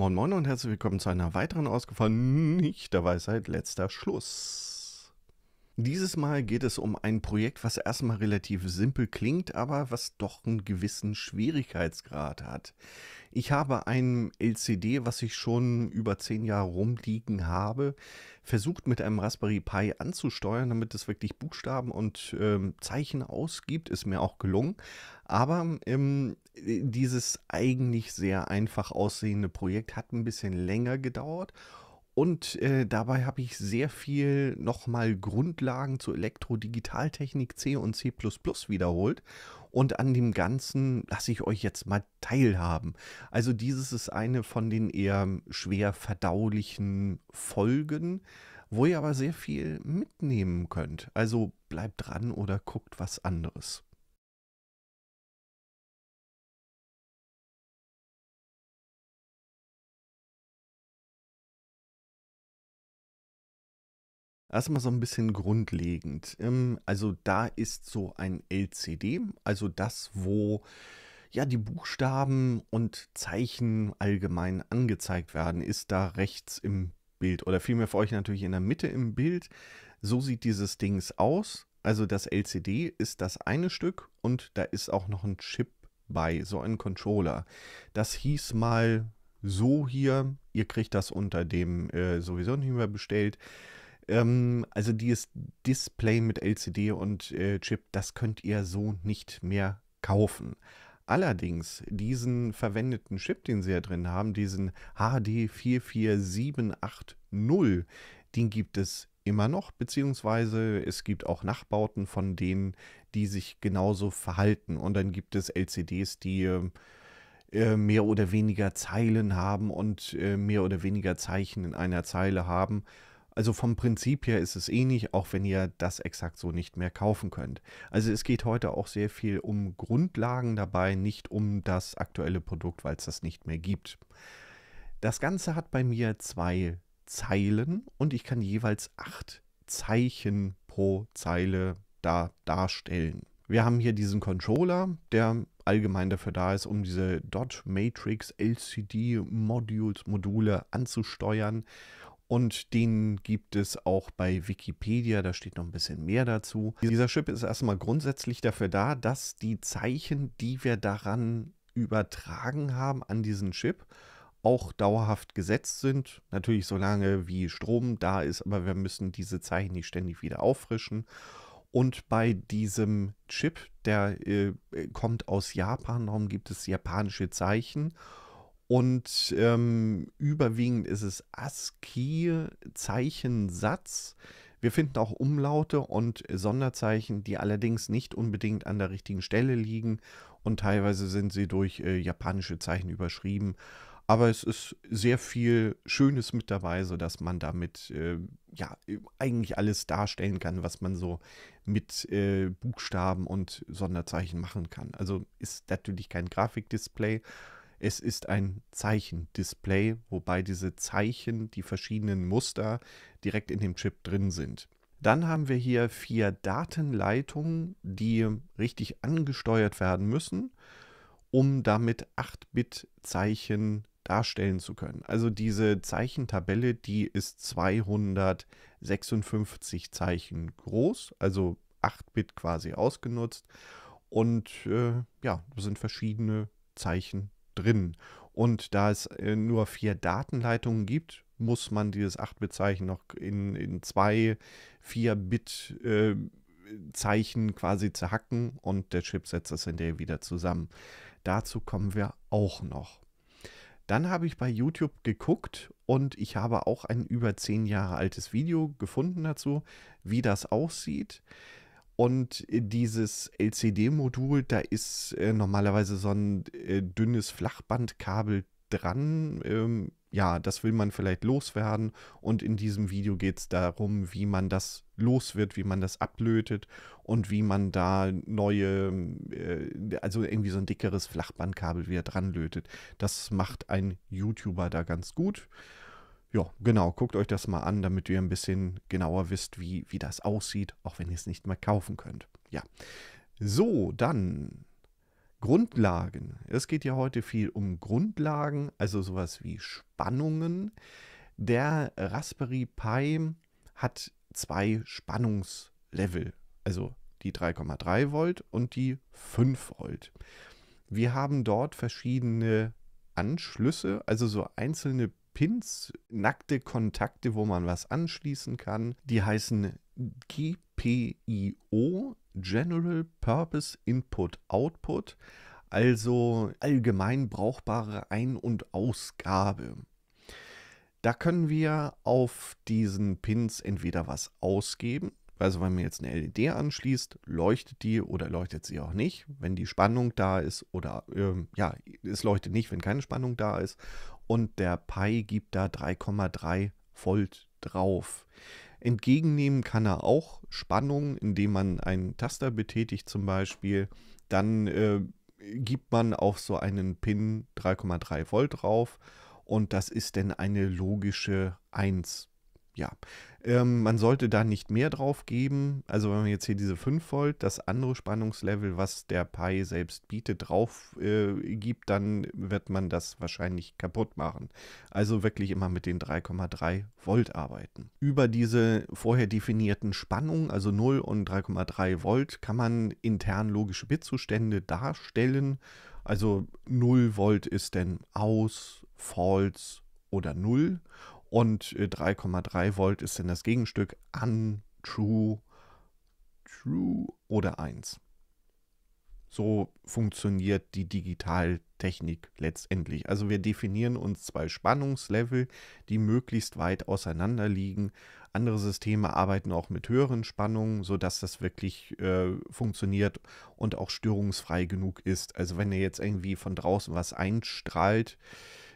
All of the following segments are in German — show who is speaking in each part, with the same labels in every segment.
Speaker 1: Moin Moin und herzlich willkommen zu einer weiteren Ausgabe von Nicht der Weisheit letzter Schluss. Dieses Mal geht es um ein Projekt, was erstmal relativ simpel klingt, aber was doch einen gewissen Schwierigkeitsgrad hat. Ich habe ein LCD, was ich schon über zehn Jahre rumliegen habe, versucht mit einem Raspberry Pi anzusteuern, damit es wirklich Buchstaben und ähm, Zeichen ausgibt. Ist mir auch gelungen. Aber ähm, dieses eigentlich sehr einfach aussehende Projekt hat ein bisschen länger gedauert und äh, dabei habe ich sehr viel nochmal Grundlagen zur Elektrodigitaltechnik C und C wiederholt. Und an dem Ganzen lasse ich euch jetzt mal teilhaben. Also dieses ist eine von den eher schwer verdaulichen Folgen, wo ihr aber sehr viel mitnehmen könnt. Also bleibt dran oder guckt was anderes. Erstmal so ein bisschen grundlegend. Ähm, also da ist so ein LCD, also das, wo ja die Buchstaben und Zeichen allgemein angezeigt werden, ist da rechts im Bild oder vielmehr für euch natürlich in der Mitte im Bild. So sieht dieses Dings aus. Also das LCD ist das eine Stück und da ist auch noch ein Chip bei, so ein Controller. Das hieß mal so hier, ihr kriegt das unter dem äh, sowieso nicht mehr bestellt. Ähm, also dieses Display mit LCD und äh, Chip, das könnt ihr so nicht mehr kaufen. Allerdings diesen verwendeten Chip, den sie ja drin haben, diesen HD44780, den gibt es immer noch, beziehungsweise es gibt auch Nachbauten von denen, die sich genauso verhalten. Und dann gibt es LCDs, die ähm, äh, mehr oder weniger Zeilen haben und äh, mehr oder weniger Zeichen in einer Zeile haben. Also vom Prinzip her ist es ähnlich, auch wenn ihr das exakt so nicht mehr kaufen könnt. Also es geht heute auch sehr viel um Grundlagen dabei, nicht um das aktuelle Produkt, weil es das nicht mehr gibt. Das Ganze hat bei mir zwei Zeilen und ich kann jeweils acht Zeichen pro Zeile da darstellen. Wir haben hier diesen Controller, der allgemein dafür da ist, um diese Dot Matrix LCD Modules Module anzusteuern und den gibt es auch bei Wikipedia, da steht noch ein bisschen mehr dazu. Dieser Chip ist erstmal grundsätzlich dafür da, dass die Zeichen, die wir daran übertragen haben an diesen Chip, auch dauerhaft gesetzt sind. Natürlich so lange wie Strom da ist, aber wir müssen diese Zeichen nicht ständig wieder auffrischen. Und bei diesem Chip, der äh, kommt aus Japan, darum gibt es japanische Zeichen. Und ähm, überwiegend ist es ASCII, Zeichensatz. Wir finden auch Umlaute und Sonderzeichen, die allerdings nicht unbedingt an der richtigen Stelle liegen und teilweise sind sie durch äh, japanische Zeichen überschrieben. Aber es ist sehr viel Schönes mit dabei, sodass man damit äh, ja eigentlich alles darstellen kann, was man so mit äh, Buchstaben und Sonderzeichen machen kann. Also ist natürlich kein Grafikdisplay, es ist ein Zeichendisplay, wobei diese Zeichen, die verschiedenen Muster direkt in dem Chip drin sind. Dann haben wir hier vier Datenleitungen, die richtig angesteuert werden müssen, um damit 8-Bit-Zeichen darstellen zu können. Also diese Zeichentabelle, die ist 256 Zeichen groß, also 8-Bit quasi ausgenutzt. Und äh, ja, da sind verschiedene Zeichen drin. Und da es äh, nur vier Datenleitungen gibt, muss man dieses 8-Bit-Zeichen noch in, in zwei 4-Bit-Zeichen äh, quasi zerhacken und der Chip setzt das in der wieder zusammen. Dazu kommen wir auch noch. Dann habe ich bei YouTube geguckt und ich habe auch ein über zehn Jahre altes Video gefunden dazu, wie das aussieht. Und dieses LCD-Modul, da ist äh, normalerweise so ein äh, dünnes Flachbandkabel dran. Ähm, ja, das will man vielleicht loswerden. Und in diesem Video geht es darum, wie man das los wird, wie man das ablötet und wie man da neue, äh, also irgendwie so ein dickeres Flachbandkabel wieder dran lötet. Das macht ein YouTuber da ganz gut ja, genau, guckt euch das mal an, damit ihr ein bisschen genauer wisst, wie, wie das aussieht, auch wenn ihr es nicht mehr kaufen könnt. Ja. So, dann Grundlagen. Es geht ja heute viel um Grundlagen, also sowas wie Spannungen. Der Raspberry Pi hat zwei Spannungslevel, also die 3,3 Volt und die 5 Volt. Wir haben dort verschiedene Anschlüsse, also so einzelne Pins, nackte Kontakte, wo man was anschließen kann. Die heißen GPIO, General Purpose Input Output, also allgemein brauchbare Ein- und Ausgabe. Da können wir auf diesen Pins entweder was ausgeben, also wenn man jetzt eine LED anschließt, leuchtet die oder leuchtet sie auch nicht, wenn die Spannung da ist oder ähm, ja, es leuchtet nicht, wenn keine Spannung da ist. Und der Pi gibt da 3,3 Volt drauf. Entgegennehmen kann er auch Spannung, indem man einen Taster betätigt zum Beispiel. Dann äh, gibt man auf so einen Pin 3,3 Volt drauf und das ist dann eine logische 1 ja, ähm, man sollte da nicht mehr drauf geben. Also wenn man jetzt hier diese 5 Volt, das andere Spannungslevel, was der Pi selbst bietet, drauf äh, gibt, dann wird man das wahrscheinlich kaputt machen. Also wirklich immer mit den 3,3 Volt arbeiten. Über diese vorher definierten Spannungen, also 0 und 3,3 Volt, kann man intern logische Bitzustände darstellen. Also 0 Volt ist denn aus, false oder 0 und 3,3 äh, Volt ist dann das Gegenstück an True, True oder 1. So funktioniert die Digitaltechnik letztendlich. Also wir definieren uns zwei Spannungslevel, die möglichst weit auseinander liegen. Andere Systeme arbeiten auch mit höheren Spannungen, sodass das wirklich äh, funktioniert und auch störungsfrei genug ist. Also wenn ihr jetzt irgendwie von draußen was einstrahlt,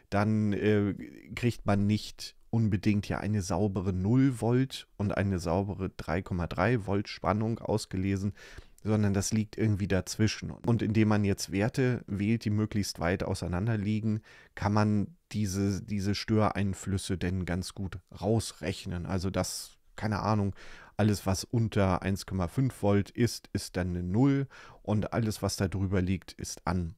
Speaker 1: dann äh, kriegt man nicht unbedingt ja eine saubere 0 Volt und eine saubere 3,3 Volt Spannung ausgelesen, sondern das liegt irgendwie dazwischen. Und indem man jetzt Werte wählt, die möglichst weit auseinander liegen, kann man diese, diese Störeinflüsse denn ganz gut rausrechnen. Also das, keine Ahnung, alles, was unter 1,5 Volt ist, ist dann eine 0 und alles, was da drüber liegt, ist an.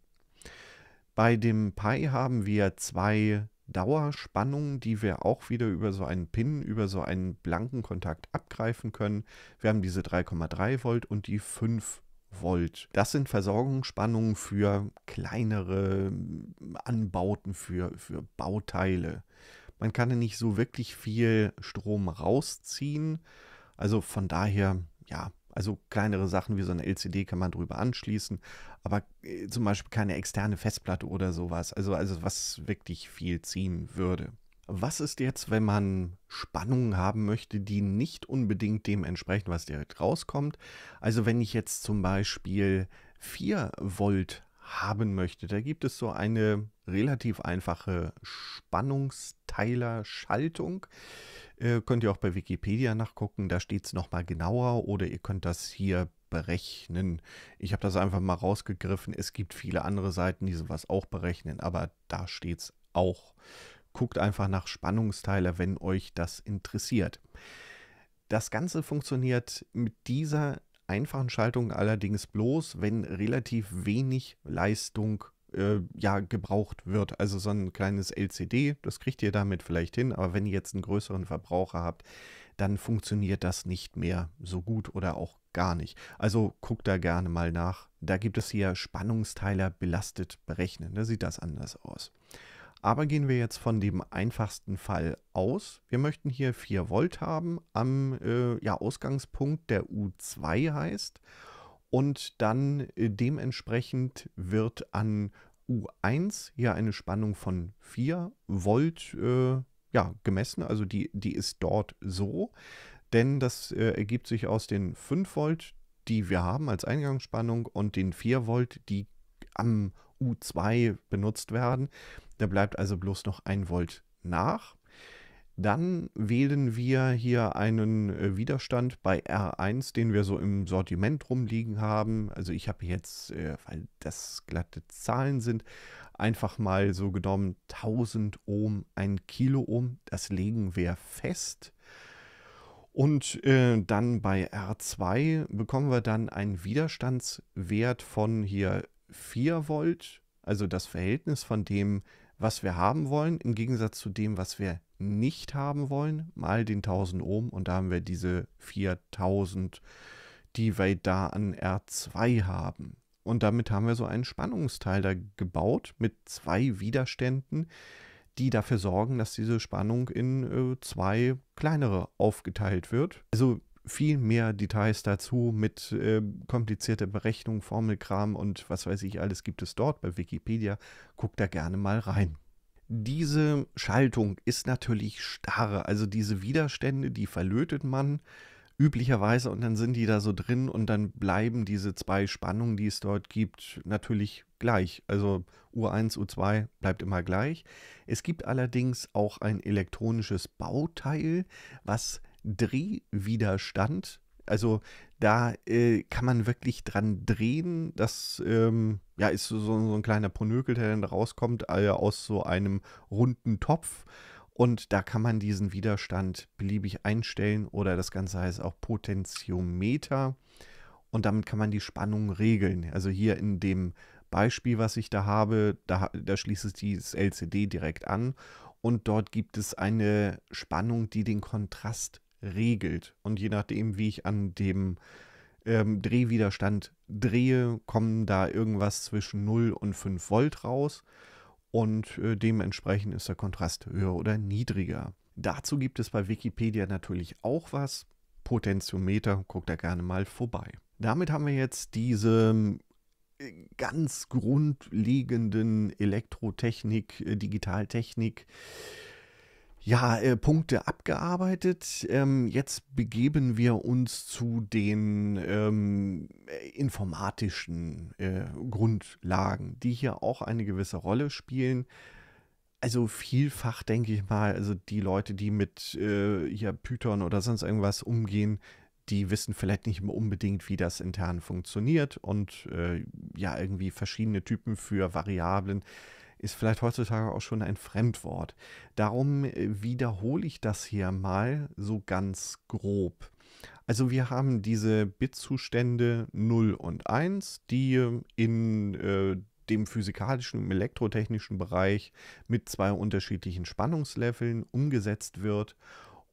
Speaker 1: Bei dem Pi haben wir zwei Dauerspannung, die wir auch wieder über so einen Pin, über so einen blanken Kontakt abgreifen können. Wir haben diese 3,3 Volt und die 5 Volt. Das sind Versorgungsspannungen für kleinere hm, Anbauten, für, für Bauteile. Man kann ja nicht so wirklich viel Strom rausziehen. Also von daher, ja, also kleinere Sachen wie so eine LCD kann man drüber anschließen, aber äh, zum Beispiel keine externe Festplatte oder sowas. Also, also was wirklich viel ziehen würde. Was ist jetzt, wenn man Spannungen haben möchte, die nicht unbedingt dem entsprechen, was direkt rauskommt? Also wenn ich jetzt zum Beispiel 4 Volt haben möchte. Da gibt es so eine relativ einfache Spannungsteiler-Schaltung. Äh, könnt ihr auch bei Wikipedia nachgucken, da steht es nochmal genauer oder ihr könnt das hier berechnen. Ich habe das einfach mal rausgegriffen. Es gibt viele andere Seiten, die sowas auch berechnen, aber da steht es auch. Guckt einfach nach Spannungsteiler, wenn euch das interessiert. Das Ganze funktioniert mit dieser einfachen Schaltungen allerdings bloß, wenn relativ wenig Leistung äh, ja, gebraucht wird. Also so ein kleines LCD, das kriegt ihr damit vielleicht hin, aber wenn ihr jetzt einen größeren Verbraucher habt, dann funktioniert das nicht mehr so gut oder auch gar nicht. Also guckt da gerne mal nach. Da gibt es hier Spannungsteiler belastet berechnen. Da sieht das anders aus. Aber gehen wir jetzt von dem einfachsten Fall aus. Wir möchten hier 4 Volt haben am äh, ja, Ausgangspunkt, der U2 heißt. Und dann äh, dementsprechend wird an U1 hier eine Spannung von 4 Volt äh, ja, gemessen. Also die, die ist dort so. Denn das äh, ergibt sich aus den 5 Volt, die wir haben als Eingangsspannung und den 4 Volt, die am U2 benutzt werden. Da bleibt also bloß noch ein Volt nach. Dann wählen wir hier einen äh, Widerstand bei R1, den wir so im Sortiment rumliegen haben. Also ich habe jetzt, äh, weil das glatte Zahlen sind, einfach mal so genommen 1000 Ohm, 1 Kilo Ohm. Das legen wir fest. Und äh, dann bei R2 bekommen wir dann einen Widerstandswert von hier 4 Volt, also das Verhältnis von dem, was wir haben wollen, im Gegensatz zu dem, was wir nicht haben wollen, mal den 1000 Ohm und da haben wir diese 4000, die wir da an R2 haben. Und damit haben wir so einen Spannungsteil da gebaut mit zwei Widerständen, die dafür sorgen, dass diese Spannung in äh, zwei kleinere aufgeteilt wird. Also viel mehr Details dazu mit äh, komplizierter Berechnung, Formelkram und was weiß ich alles gibt es dort bei Wikipedia. Guckt da gerne mal rein. Diese Schaltung ist natürlich starr, also diese Widerstände, die verlötet man üblicherweise und dann sind die da so drin und dann bleiben diese zwei Spannungen, die es dort gibt, natürlich gleich. Also U1, U2 bleibt immer gleich. Es gibt allerdings auch ein elektronisches Bauteil, was Drehwiderstand. Also da äh, kann man wirklich dran drehen. Das ähm, ja, ist so, so, ein kleiner Ponökel, der dann rauskommt äh, aus so einem runden Topf. Und da kann man diesen Widerstand beliebig einstellen oder das Ganze heißt auch Potentiometer. Und damit kann man die Spannung regeln. Also hier in dem Beispiel, was ich da habe, da, da schließe ich dieses LCD direkt an und dort gibt es eine Spannung, die den Kontrast regelt. Und je nachdem, wie ich an dem ähm, Drehwiderstand drehe, kommen da irgendwas zwischen 0 und 5 Volt raus. Und äh, dementsprechend ist der Kontrast höher oder niedriger. Dazu gibt es bei Wikipedia natürlich auch was. Potentiometer, guckt da gerne mal vorbei. Damit haben wir jetzt diese ähm, ganz grundlegenden Elektrotechnik, äh, Digitaltechnik ja, äh, Punkte abgearbeitet. Ähm, jetzt begeben wir uns zu den ähm, äh, informatischen äh, Grundlagen, die hier auch eine gewisse Rolle spielen. Also vielfach denke ich mal, also die Leute, die mit äh, hier Python oder sonst irgendwas umgehen, die wissen vielleicht nicht unbedingt, wie das intern funktioniert und äh, ja, irgendwie verschiedene Typen für Variablen ist vielleicht heutzutage auch schon ein Fremdwort. Darum äh, wiederhole ich das hier mal so ganz grob. Also wir haben diese Bitzustände 0 und 1, die äh, in äh, dem physikalischen und elektrotechnischen Bereich mit zwei unterschiedlichen Spannungsleveln umgesetzt wird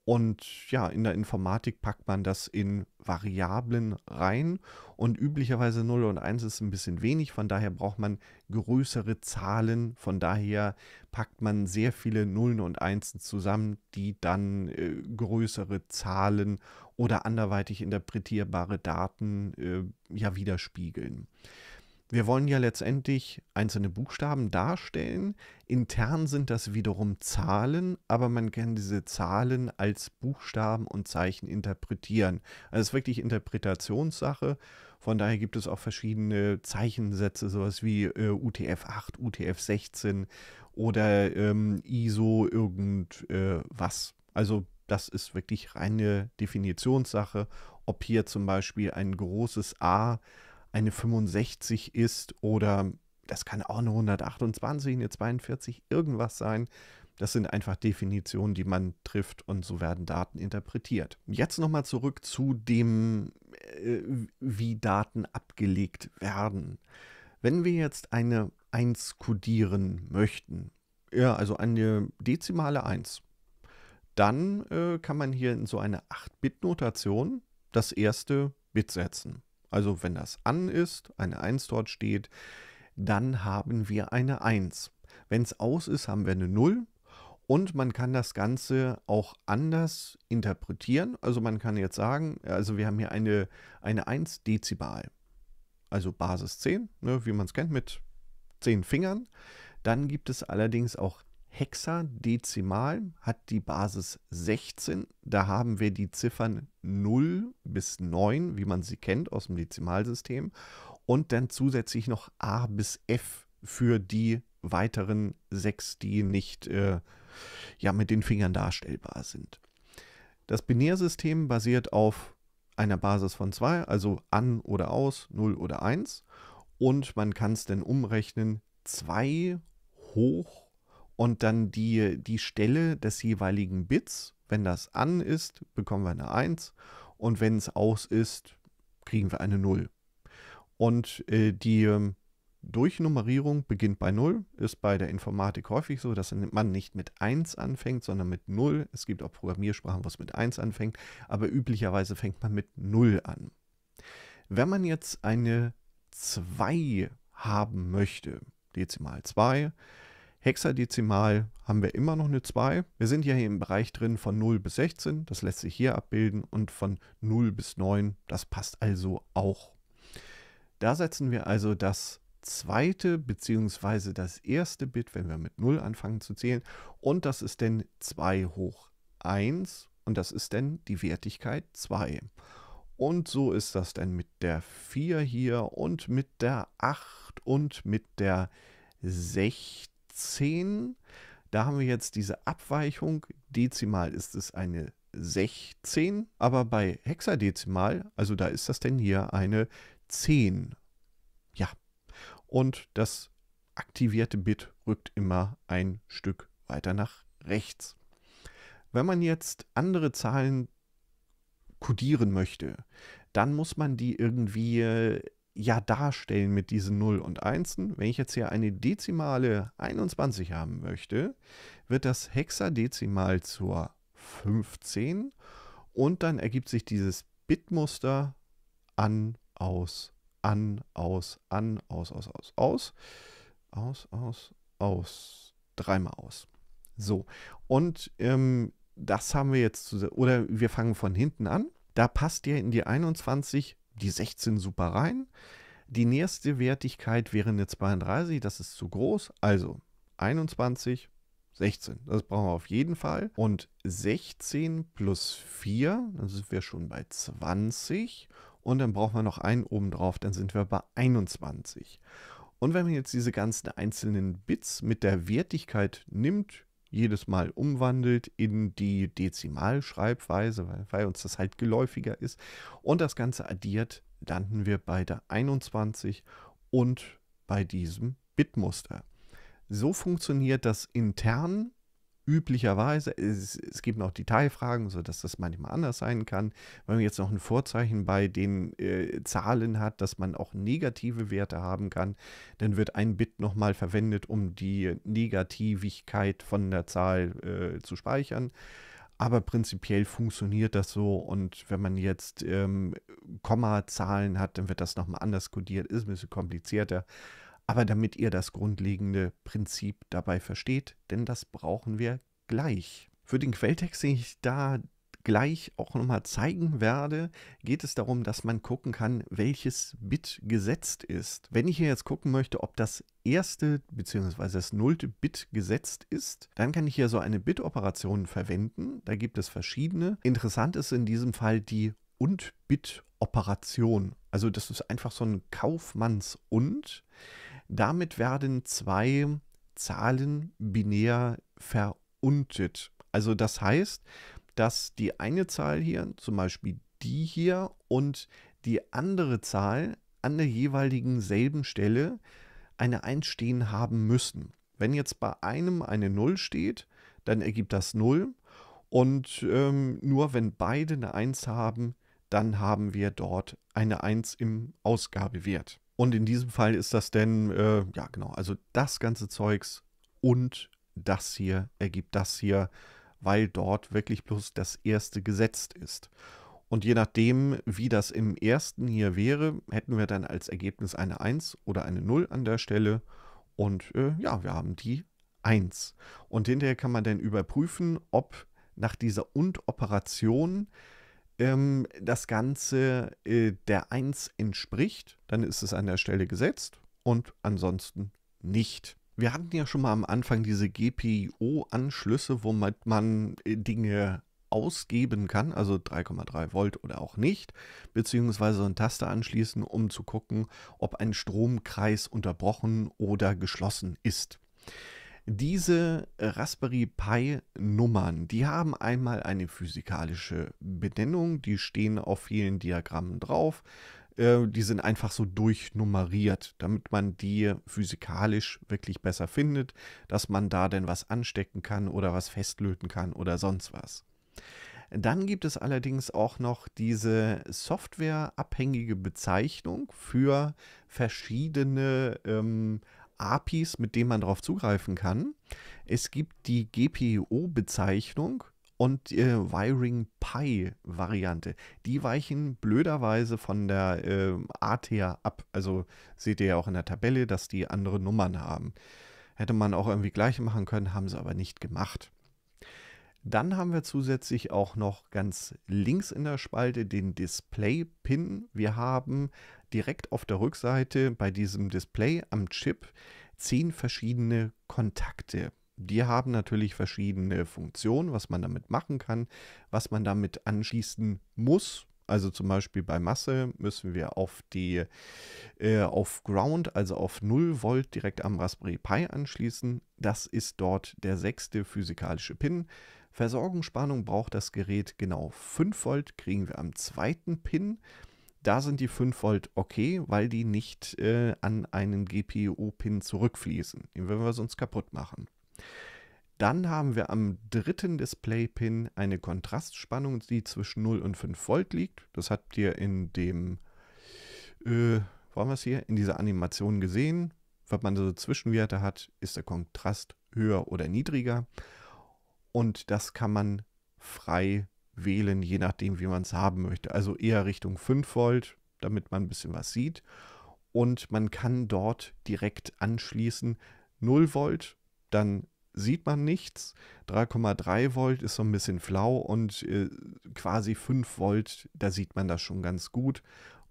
Speaker 1: und ja, in der Informatik packt man das in Variablen rein und üblicherweise 0 und 1 ist ein bisschen wenig, von daher braucht man größere Zahlen, von daher packt man sehr viele Nullen und Einsen zusammen, die dann äh, größere Zahlen oder anderweitig interpretierbare Daten äh, ja widerspiegeln. Wir wollen ja letztendlich einzelne Buchstaben darstellen. Intern sind das wiederum Zahlen, aber man kann diese Zahlen als Buchstaben und Zeichen interpretieren. Also es ist wirklich Interpretationssache. Von daher gibt es auch verschiedene Zeichensätze, sowas wie äh, UTF-8, UTF-16 oder ähm, ISO irgendwas. Äh, also das ist wirklich reine Definitionssache, ob hier zum Beispiel ein großes A eine 65 ist oder das kann auch eine 128, eine 42, irgendwas sein. Das sind einfach Definitionen, die man trifft und so werden Daten interpretiert. Jetzt nochmal zurück zu dem, äh, wie Daten abgelegt werden. Wenn wir jetzt eine 1 kodieren möchten, ja, also eine dezimale 1, dann äh, kann man hier in so eine 8-Bit-Notation das erste Bit setzen. Also wenn das an ist, eine 1 dort steht, dann haben wir eine 1. Wenn es aus ist, haben wir eine 0. Und man kann das Ganze auch anders interpretieren. Also man kann jetzt sagen, also wir haben hier eine, eine 1 Dezibel, also Basis 10, ne, wie man es kennt, mit 10 Fingern. Dann gibt es allerdings auch Hexadezimal hat die Basis 16. Da haben wir die Ziffern 0 bis 9, wie man sie kennt aus dem Dezimalsystem. Und dann zusätzlich noch A bis F für die weiteren 6, die nicht äh, ja, mit den Fingern darstellbar sind. Das Binärsystem basiert auf einer Basis von 2, also an oder aus, 0 oder 1. Und man kann es dann umrechnen 2 hoch und dann die, die Stelle des jeweiligen Bits. Wenn das an ist, bekommen wir eine 1 und wenn es aus ist, kriegen wir eine 0. Und äh, die ähm, Durchnummerierung beginnt bei 0, ist bei der Informatik häufig so, dass man nicht mit 1 anfängt, sondern mit 0. Es gibt auch Programmiersprachen, wo es mit 1 anfängt, aber üblicherweise fängt man mit 0 an. Wenn man jetzt eine 2 haben möchte, Dezimal 2, Hexadezimal haben wir immer noch eine 2. Wir sind ja hier im Bereich drin von 0 bis 16, das lässt sich hier abbilden und von 0 bis 9, das passt also auch. Da setzen wir also das zweite bzw. das erste Bit, wenn wir mit 0 anfangen zu zählen und das ist dann 2 hoch 1 und das ist dann die Wertigkeit 2. Und so ist das denn mit der 4 hier und mit der 8 und mit der 16. 10. Da haben wir jetzt diese Abweichung. Dezimal ist es eine 16, aber bei Hexadezimal, also da ist das denn hier eine 10. Ja, und das aktivierte Bit rückt immer ein Stück weiter nach rechts. Wenn man jetzt andere Zahlen kodieren möchte, dann muss man die irgendwie ja darstellen mit diesen 0 und 1. Wenn ich jetzt hier eine Dezimale 21 haben möchte, wird das Hexadezimal zur 15 und dann ergibt sich dieses Bitmuster an, aus, an, aus, an, aus, aus, aus, aus, aus, aus, aus, dreimal aus. So, und ähm, das haben wir jetzt, zu, oder wir fangen von hinten an. Da passt ja in die 21 die 16 super rein. Die nächste Wertigkeit wäre eine 32, das ist zu groß. Also 21, 16. Das brauchen wir auf jeden Fall. Und 16 plus 4, dann sind wir schon bei 20. Und dann brauchen wir noch einen oben drauf, dann sind wir bei 21. Und wenn man jetzt diese ganzen einzelnen Bits mit der Wertigkeit nimmt, jedes Mal umwandelt in die Dezimalschreibweise, weil, weil uns das halt geläufiger ist. Und das Ganze addiert, landen wir bei der 21 und bei diesem Bitmuster. So funktioniert das intern üblicherweise, es, es gibt noch Detailfragen, sodass das manchmal anders sein kann. Wenn man jetzt noch ein Vorzeichen bei den äh, Zahlen hat, dass man auch negative Werte haben kann, dann wird ein Bit nochmal verwendet, um die Negativigkeit von der Zahl äh, zu speichern. Aber prinzipiell funktioniert das so und wenn man jetzt ähm, Komma-Zahlen hat, dann wird das nochmal anders kodiert, ist ein bisschen komplizierter aber damit ihr das grundlegende Prinzip dabei versteht, denn das brauchen wir gleich. Für den Quelltext, den ich da gleich auch nochmal zeigen werde, geht es darum, dass man gucken kann, welches Bit gesetzt ist. Wenn ich hier jetzt gucken möchte, ob das erste bzw. das nullte Bit gesetzt ist, dann kann ich hier so eine Bit-Operation verwenden. Da gibt es verschiedene. Interessant ist in diesem Fall die und Bit-Operation. Also das ist einfach so ein Kaufmanns und. Damit werden zwei Zahlen binär veruntet. Also das heißt, dass die eine Zahl hier, zum Beispiel die hier und die andere Zahl an der jeweiligen selben Stelle eine 1 stehen haben müssen. Wenn jetzt bei einem eine 0 steht, dann ergibt das 0 und ähm, nur wenn beide eine 1 haben, dann haben wir dort eine 1 im Ausgabewert. Und in diesem Fall ist das denn, äh, ja genau, also das ganze Zeugs und das hier ergibt das hier, weil dort wirklich bloß das erste gesetzt ist. Und je nachdem, wie das im ersten hier wäre, hätten wir dann als Ergebnis eine 1 oder eine 0 an der Stelle. Und äh, ja, wir haben die 1. Und hinterher kann man dann überprüfen, ob nach dieser Und-Operation ähm, das Ganze äh, der 1 entspricht, dann ist es an der Stelle gesetzt und ansonsten nicht. Wir hatten ja schon mal am Anfang diese GPIO-Anschlüsse, womit man äh, Dinge ausgeben kann, also 3,3 Volt oder auch nicht, beziehungsweise so eine Taste anschließen, um zu gucken, ob ein Stromkreis unterbrochen oder geschlossen ist. Diese Raspberry Pi-Nummern, die haben einmal eine physikalische Benennung, die stehen auf vielen Diagrammen drauf. Äh, die sind einfach so durchnummeriert, damit man die physikalisch wirklich besser findet, dass man da denn was anstecken kann oder was festlöten kann oder sonst was. Dann gibt es allerdings auch noch diese softwareabhängige Bezeichnung für verschiedene ähm, APIs, mit denen man darauf zugreifen kann. Es gibt die GPIO-Bezeichnung und die äh, Wiring Pi-Variante. Die weichen blöderweise von der äh, ATA ab. Also seht ihr ja auch in der Tabelle, dass die andere Nummern haben. Hätte man auch irgendwie gleich machen können, haben sie aber nicht gemacht. Dann haben wir zusätzlich auch noch ganz links in der Spalte den Display-Pin. Wir haben direkt auf der Rückseite bei diesem Display am Chip zehn verschiedene Kontakte. Die haben natürlich verschiedene Funktionen, was man damit machen kann, was man damit anschließen muss, also zum Beispiel bei Masse müssen wir auf die äh, auf Ground, also auf 0 Volt direkt am Raspberry Pi anschließen. Das ist dort der sechste physikalische Pin. Versorgungsspannung braucht das Gerät genau 5 Volt, kriegen wir am zweiten Pin da sind die 5 Volt okay, weil die nicht äh, an einen gpu pin zurückfließen. Den würden wir sonst kaputt machen. Dann haben wir am dritten Display-Pin eine Kontrastspannung, die zwischen 0 und 5 Volt liegt. Das habt ihr in dem, äh, wo wir es hier, in dieser Animation gesehen. Wenn man so Zwischenwerte hat, ist der Kontrast höher oder niedriger. Und das kann man frei wählen, je nachdem, wie man es haben möchte. Also eher Richtung 5 Volt, damit man ein bisschen was sieht. Und man kann dort direkt anschließen 0 Volt, dann sieht man nichts. 3,3 Volt ist so ein bisschen flau und äh, quasi 5 Volt, da sieht man das schon ganz gut.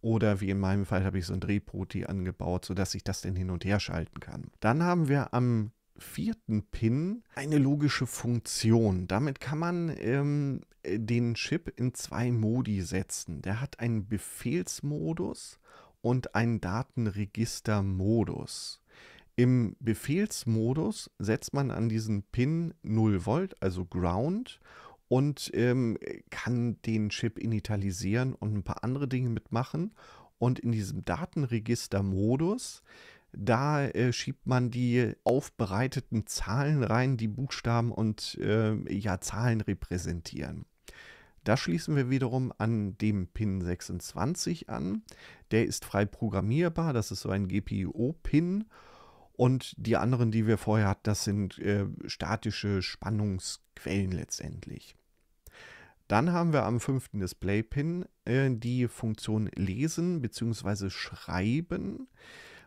Speaker 1: Oder wie in meinem Fall habe ich so ein Drehproti angebaut, sodass ich das dann hin und her schalten kann. Dann haben wir am vierten Pin eine logische Funktion. Damit kann man ähm, den Chip in zwei Modi setzen. Der hat einen Befehlsmodus und einen Datenregistermodus. Im Befehlsmodus setzt man an diesen Pin 0 Volt, also Ground, und ähm, kann den Chip initialisieren und ein paar andere Dinge mitmachen. Und in diesem Datenregistermodus modus da äh, schiebt man die aufbereiteten Zahlen rein, die Buchstaben und äh, ja, Zahlen repräsentieren. Da schließen wir wiederum an dem Pin 26 an. Der ist frei programmierbar, das ist so ein GPIO-Pin. Und die anderen, die wir vorher hatten, das sind äh, statische Spannungsquellen letztendlich. Dann haben wir am fünften Display-Pin äh, die Funktion lesen bzw. schreiben.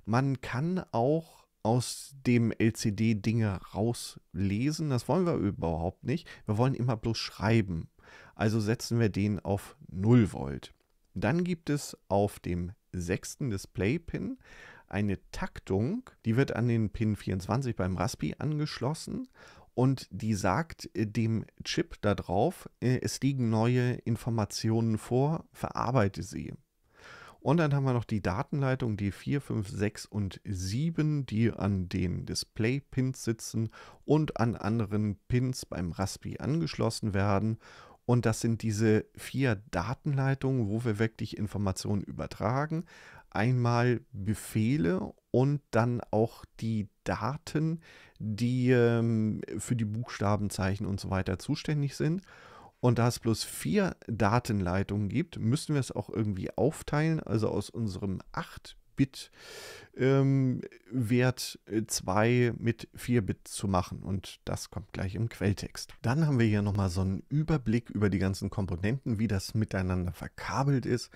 Speaker 1: Man kann auch aus dem LCD Dinge rauslesen. Das wollen wir überhaupt nicht. Wir wollen immer bloß schreiben. Also setzen wir den auf 0 Volt. Dann gibt es auf dem sechsten Display-Pin eine Taktung, die wird an den Pin 24 beim Raspi angeschlossen und die sagt äh, dem Chip darauf, äh, es liegen neue Informationen vor, verarbeite sie. Und dann haben wir noch die Datenleitung, die 4, 5, 6 und 7, die an den Display-Pins sitzen und an anderen Pins beim Raspi angeschlossen werden. Und das sind diese vier Datenleitungen, wo wir wirklich Informationen übertragen. Einmal Befehle und dann auch die Daten, die ähm, für die Buchstaben, Zeichen und so weiter zuständig sind. Und da es bloß vier Datenleitungen gibt, müssen wir es auch irgendwie aufteilen. Also aus unserem 8-Bit ähm, Wert 2 äh, mit 4 Bit zu machen. Und das kommt gleich im Quelltext. Dann haben wir hier nochmal so einen Überblick über die ganzen Komponenten, wie das miteinander verkabelt ist.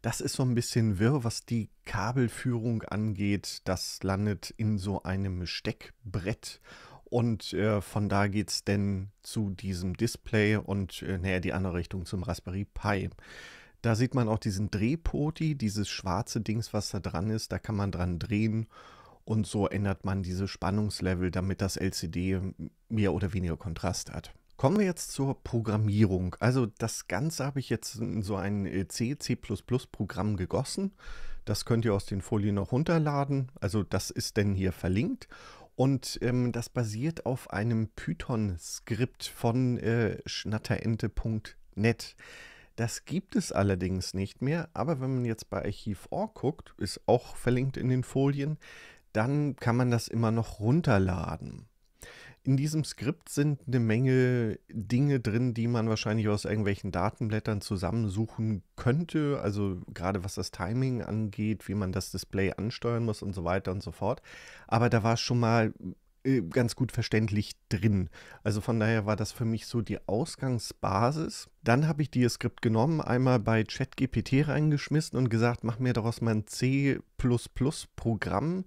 Speaker 1: Das ist so ein bisschen wirr, was die Kabelführung angeht. Das landet in so einem Steckbrett und äh, von da geht es dann zu diesem Display und äh, näher die andere Richtung zum Raspberry Pi. Da sieht man auch diesen Drehpoti, dieses schwarze Dings, was da dran ist. Da kann man dran drehen und so ändert man diese Spannungslevel, damit das LCD mehr oder weniger Kontrast hat. Kommen wir jetzt zur Programmierung. Also das Ganze habe ich jetzt in so ein äh, C, C++ Programm gegossen. Das könnt ihr aus den Folien noch runterladen. Also das ist denn hier verlinkt. Und ähm, das basiert auf einem Python-Skript von äh, schnatterente.net. Das gibt es allerdings nicht mehr, aber wenn man jetzt bei Archiv.org guckt, ist auch verlinkt in den Folien, dann kann man das immer noch runterladen in diesem Skript sind eine Menge Dinge drin, die man wahrscheinlich aus irgendwelchen Datenblättern zusammensuchen könnte. Also gerade was das Timing angeht, wie man das Display ansteuern muss und so weiter und so fort. Aber da war es schon mal äh, ganz gut verständlich drin. Also von daher war das für mich so die Ausgangsbasis. Dann habe ich dieses Skript genommen, einmal bei ChatGPT reingeschmissen und gesagt, mach mir daraus mein C++-Programm.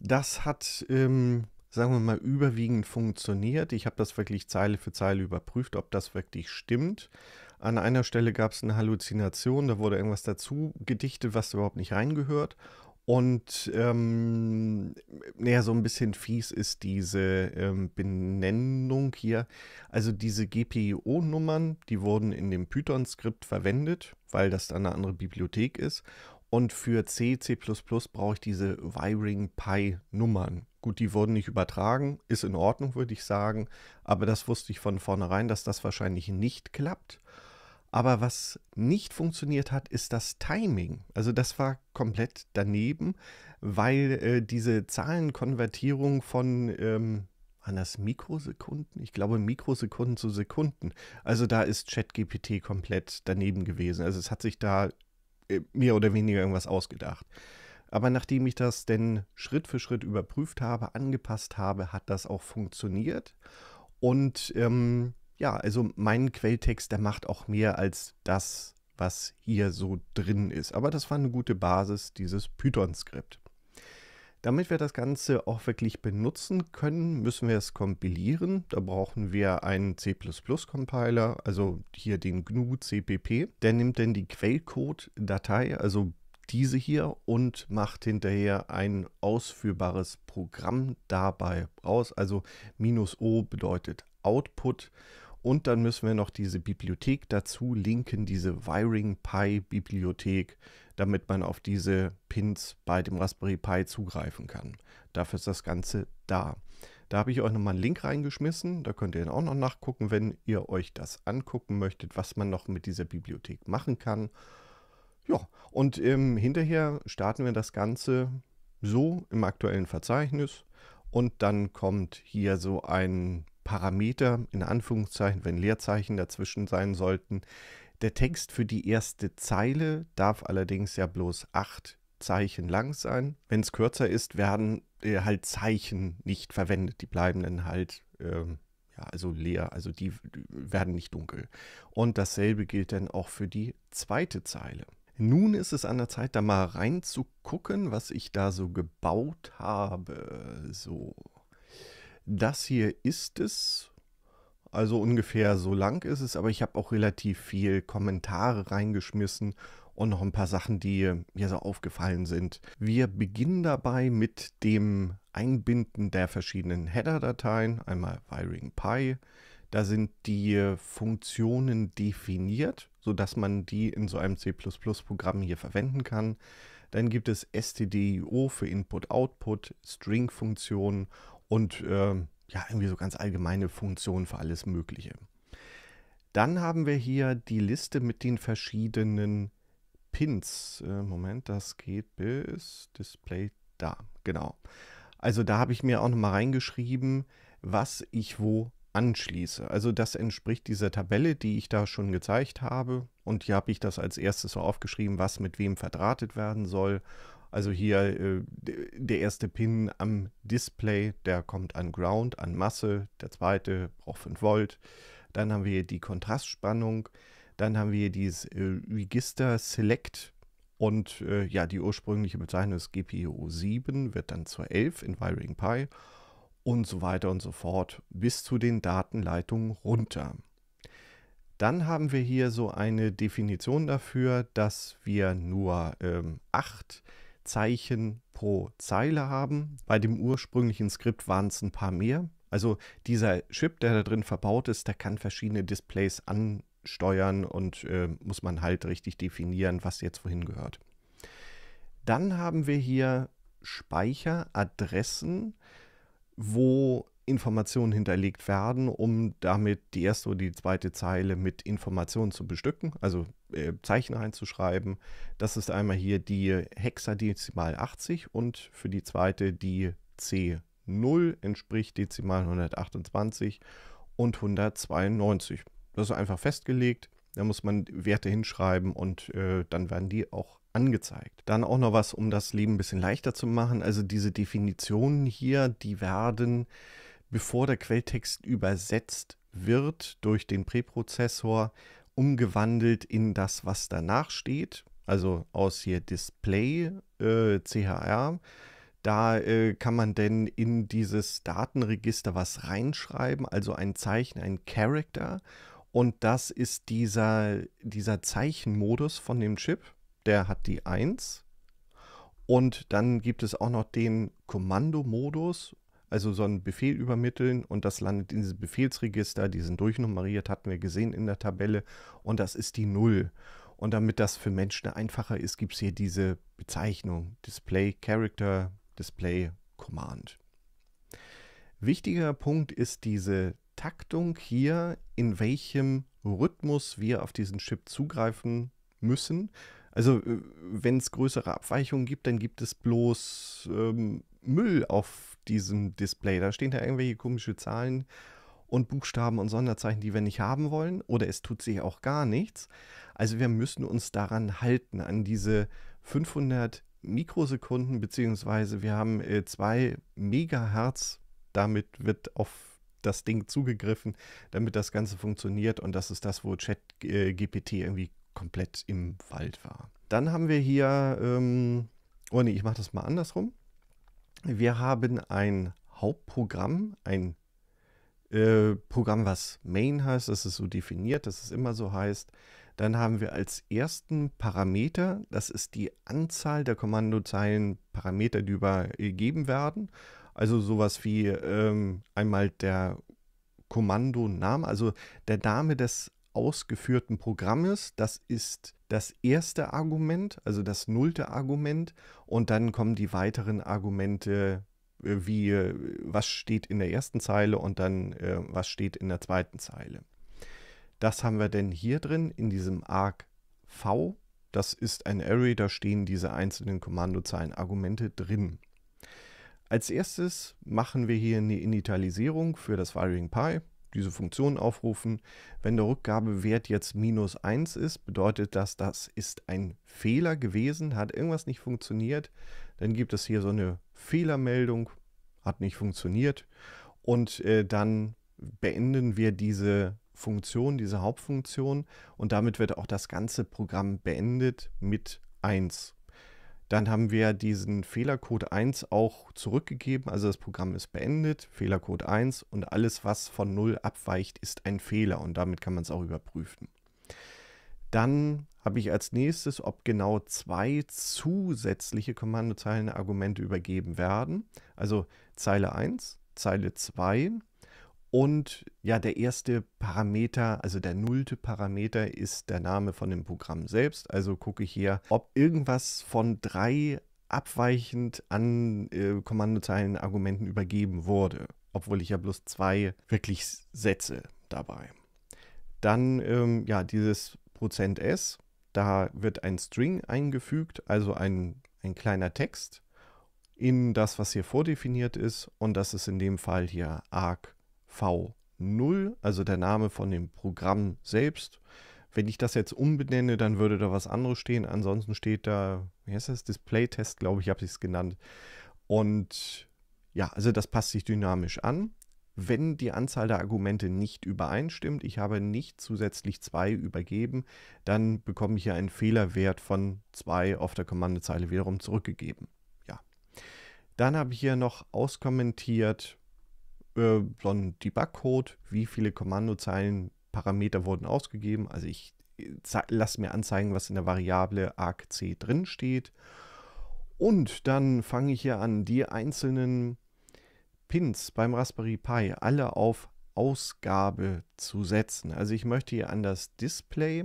Speaker 1: Das hat ähm, sagen wir mal, überwiegend funktioniert. Ich habe das wirklich Zeile für Zeile überprüft, ob das wirklich stimmt. An einer Stelle gab es eine Halluzination, da wurde irgendwas dazu gedichtet, was überhaupt nicht reingehört. Und ähm, naja, so ein bisschen fies ist diese ähm, Benennung hier. Also diese GPIO-Nummern, die wurden in dem Python-Skript verwendet, weil das dann eine andere Bibliothek ist. Und für C, C++ brauche ich diese Wiring Pi Nummern. Gut, die wurden nicht übertragen, ist in Ordnung, würde ich sagen. Aber das wusste ich von vornherein, dass das wahrscheinlich nicht klappt. Aber was nicht funktioniert hat, ist das Timing. Also das war komplett daneben, weil äh, diese Zahlenkonvertierung von ähm, waren das Mikrosekunden? Ich glaube Mikrosekunden zu Sekunden. Also da ist ChatGPT komplett daneben gewesen. Also es hat sich da äh, mehr oder weniger irgendwas ausgedacht. Aber nachdem ich das denn Schritt für Schritt überprüft habe, angepasst habe, hat das auch funktioniert. Und ähm, ja, also mein Quelltext, der macht auch mehr als das, was hier so drin ist. Aber das war eine gute Basis, dieses Python-Skript. Damit wir das Ganze auch wirklich benutzen können, müssen wir es kompilieren. Da brauchen wir einen C++-Compiler, also hier den GNU-CPP. Der nimmt dann die Quellcode-Datei, also diese hier und macht hinterher ein ausführbares Programm dabei raus. Also minus O bedeutet Output. Und dann müssen wir noch diese Bibliothek dazu linken, diese Wiring Pi Bibliothek, damit man auf diese Pins bei dem Raspberry Pi zugreifen kann. Dafür ist das Ganze da. Da habe ich euch nochmal einen Link reingeschmissen. Da könnt ihr dann auch noch nachgucken, wenn ihr euch das angucken möchtet, was man noch mit dieser Bibliothek machen kann. Ja, und ähm, hinterher starten wir das Ganze so im aktuellen Verzeichnis und dann kommt hier so ein Parameter, in Anführungszeichen, wenn Leerzeichen dazwischen sein sollten. Der Text für die erste Zeile darf allerdings ja bloß acht Zeichen lang sein. Wenn es kürzer ist, werden äh, halt Zeichen nicht verwendet. Die bleiben dann halt, äh, ja, also leer, also die, die werden nicht dunkel. Und dasselbe gilt dann auch für die zweite Zeile. Nun ist es an der Zeit, da mal reinzugucken, was ich da so gebaut habe. So, das hier ist es. Also ungefähr so lang ist es, aber ich habe auch relativ viel Kommentare reingeschmissen und noch ein paar Sachen, die mir so aufgefallen sind. Wir beginnen dabei mit dem Einbinden der verschiedenen Header-Dateien. Einmal Wiring Pi. Da sind die Funktionen definiert sodass man die in so einem C++-Programm hier verwenden kann. Dann gibt es stdio für Input-Output, String-Funktionen und äh, ja, irgendwie so ganz allgemeine Funktionen für alles Mögliche. Dann haben wir hier die Liste mit den verschiedenen Pins. Äh, Moment, das geht bis Display da, genau. Also da habe ich mir auch nochmal reingeschrieben, was ich wo anschließe. Also das entspricht dieser Tabelle, die ich da schon gezeigt habe. Und hier habe ich das als erstes so aufgeschrieben, was mit wem verdrahtet werden soll. Also hier äh, der erste Pin am Display, der kommt an Ground, an Masse. Der zweite braucht 5 Volt. Dann haben wir die Kontrastspannung. Dann haben wir dieses äh, Register Select und äh, ja, die ursprüngliche Bezeichnung ist GPU 7 wird dann zur 11 in Wiring Pi und so weiter und so fort bis zu den Datenleitungen runter. Dann haben wir hier so eine Definition dafür, dass wir nur ähm, acht Zeichen pro Zeile haben. Bei dem ursprünglichen Skript waren es ein paar mehr. Also dieser Chip, der da drin verbaut ist, der kann verschiedene Displays ansteuern und äh, muss man halt richtig definieren, was jetzt wohin gehört. Dann haben wir hier Speicheradressen wo Informationen hinterlegt werden, um damit die erste oder die zweite Zeile mit Informationen zu bestücken, also äh, Zeichen einzuschreiben. Das ist einmal hier die Hexadezimal 80 und für die zweite die C0 entspricht Dezimal 128 und 192. Das ist einfach festgelegt. Da muss man Werte hinschreiben und äh, dann werden die auch angezeigt. Dann auch noch was, um das Leben ein bisschen leichter zu machen. Also diese Definitionen hier, die werden, bevor der Quelltext übersetzt wird, durch den Präprozessor umgewandelt in das, was danach steht. Also aus hier Display, äh, CHR. Da äh, kann man denn in dieses Datenregister was reinschreiben, also ein Zeichen, ein Character. Und das ist dieser, dieser Zeichenmodus von dem Chip der hat die 1. Und dann gibt es auch noch den Kommandomodus, also so einen Befehl übermitteln und das landet in diesem Befehlsregister, die sind durchnummeriert, hatten wir gesehen in der Tabelle und das ist die 0. Und damit das für Menschen einfacher ist, gibt es hier diese Bezeichnung Display Character, Display Command. Wichtiger Punkt ist diese Taktung hier, in welchem Rhythmus wir auf diesen Chip zugreifen müssen. Also äh, wenn es größere Abweichungen gibt, dann gibt es bloß ähm, Müll auf diesem Display. Da stehen da irgendwelche komische Zahlen und Buchstaben und Sonderzeichen, die wir nicht haben wollen. Oder es tut sich auch gar nichts. Also wir müssen uns daran halten, an diese 500 Mikrosekunden, beziehungsweise wir haben 2 äh, Megahertz. Damit wird auf das Ding zugegriffen, damit das Ganze funktioniert. Und das ist das, wo ChatGPT äh, irgendwie komplett im Wald war. Dann haben wir hier, ähm, oh nee, ich mache das mal andersrum. Wir haben ein Hauptprogramm, ein äh, Programm, was Main heißt, das ist so definiert, dass es immer so heißt. Dann haben wir als ersten Parameter, das ist die Anzahl der Kommandozeilen Parameter, die übergeben werden. Also sowas wie ähm, einmal der Kommandoname, also der Name des ausgeführten Programmes. Das ist das erste Argument, also das nullte Argument. Und dann kommen die weiteren Argumente äh, wie äh, was steht in der ersten Zeile und dann äh, was steht in der zweiten Zeile. Das haben wir denn hier drin in diesem Arg V. Das ist ein Array, da stehen diese einzelnen Kommandozeilen-Argumente drin. Als erstes machen wir hier eine Initialisierung für das Firing Pie diese Funktion aufrufen. Wenn der Rückgabewert jetzt minus 1 ist, bedeutet das, das ist ein Fehler gewesen, hat irgendwas nicht funktioniert. Dann gibt es hier so eine Fehlermeldung, hat nicht funktioniert. Und äh, dann beenden wir diese Funktion, diese Hauptfunktion. Und damit wird auch das ganze Programm beendet mit 1. Dann haben wir diesen Fehlercode 1 auch zurückgegeben, also das Programm ist beendet, Fehlercode 1 und alles, was von 0 abweicht, ist ein Fehler und damit kann man es auch überprüfen. Dann habe ich als nächstes, ob genau zwei zusätzliche Kommandozeilenargumente übergeben werden, also Zeile 1, Zeile 2 und ja, der erste Parameter, also der nullte Parameter ist der Name von dem Programm selbst. Also gucke ich hier, ob irgendwas von drei abweichend an äh, Kommandozeilen Argumenten übergeben wurde, obwohl ich ja bloß zwei wirklich setze dabei. Dann ähm, ja, dieses Prozent %s, da wird ein String eingefügt, also ein, ein kleiner Text in das, was hier vordefiniert ist und das ist in dem Fall hier arg V0, also der Name von dem Programm selbst. Wenn ich das jetzt umbenenne, dann würde da was anderes stehen. Ansonsten steht da, wie heißt das? Display-Test, glaube ich, habe ich es genannt. Und ja, also das passt sich dynamisch an. Wenn die Anzahl der Argumente nicht übereinstimmt, ich habe nicht zusätzlich zwei übergeben, dann bekomme ich hier einen Fehlerwert von zwei auf der Kommandozeile wiederum zurückgegeben. Dann habe ich hier noch auskommentiert, äh, so ein Debug-Code, wie viele Kommandozeilen, Parameter wurden ausgegeben. Also ich äh, lasse mir anzeigen, was in der Variable argc drin steht. Und dann fange ich hier an, die einzelnen Pins beim Raspberry Pi alle auf Ausgabe zu setzen. Also ich möchte hier an das Display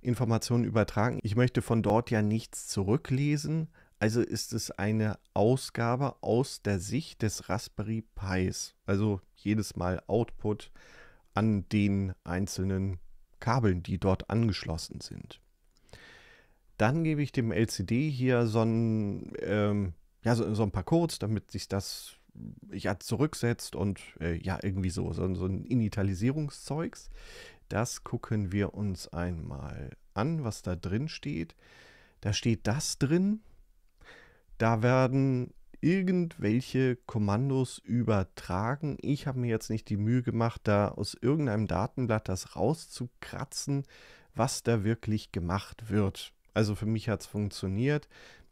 Speaker 1: Informationen übertragen. Ich möchte von dort ja nichts zurücklesen, also ist es eine Ausgabe aus der Sicht des Raspberry Pis. Also jedes Mal Output an den einzelnen Kabeln, die dort angeschlossen sind. Dann gebe ich dem LCD hier so ein, ähm, ja, so, so, ein paar Codes, damit sich das ja, zurücksetzt und äh, ja, irgendwie so, so, so ein Initialisierungszeugs. Das gucken wir uns einmal an, was da drin steht. Da steht das drin, da werden irgendwelche Kommandos übertragen. Ich habe mir jetzt nicht die Mühe gemacht, da aus irgendeinem Datenblatt das rauszukratzen, was da wirklich gemacht wird. Also für mich hat es funktioniert.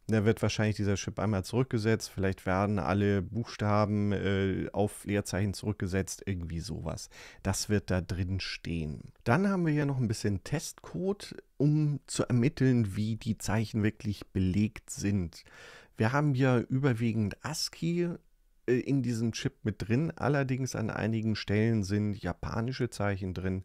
Speaker 1: Da wird wahrscheinlich dieser Chip einmal zurückgesetzt. Vielleicht werden alle Buchstaben äh, auf Leerzeichen zurückgesetzt. Irgendwie sowas. Das wird da drin stehen. Dann haben wir hier noch ein bisschen Testcode, um zu ermitteln, wie die Zeichen wirklich belegt sind. Wir haben hier überwiegend ASCII äh, in diesem Chip mit drin. Allerdings an einigen Stellen sind japanische Zeichen drin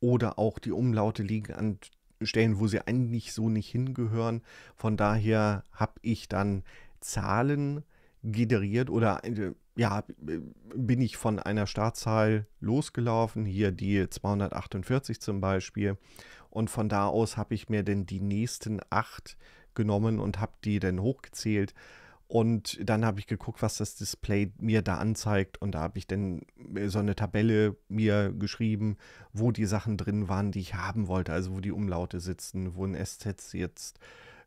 Speaker 1: oder auch die Umlaute liegen an Stellen, wo sie eigentlich so nicht hingehören. Von daher habe ich dann Zahlen generiert oder äh, ja, bin ich von einer Startzahl losgelaufen, hier die 248 zum Beispiel. Und von da aus habe ich mir dann die nächsten acht genommen und habe die dann hochgezählt. Und dann habe ich geguckt, was das Display mir da anzeigt. Und da habe ich dann äh, so eine Tabelle mir geschrieben, wo die Sachen drin waren, die ich haben wollte. Also wo die Umlaute sitzen, wo ein SZ sitzt,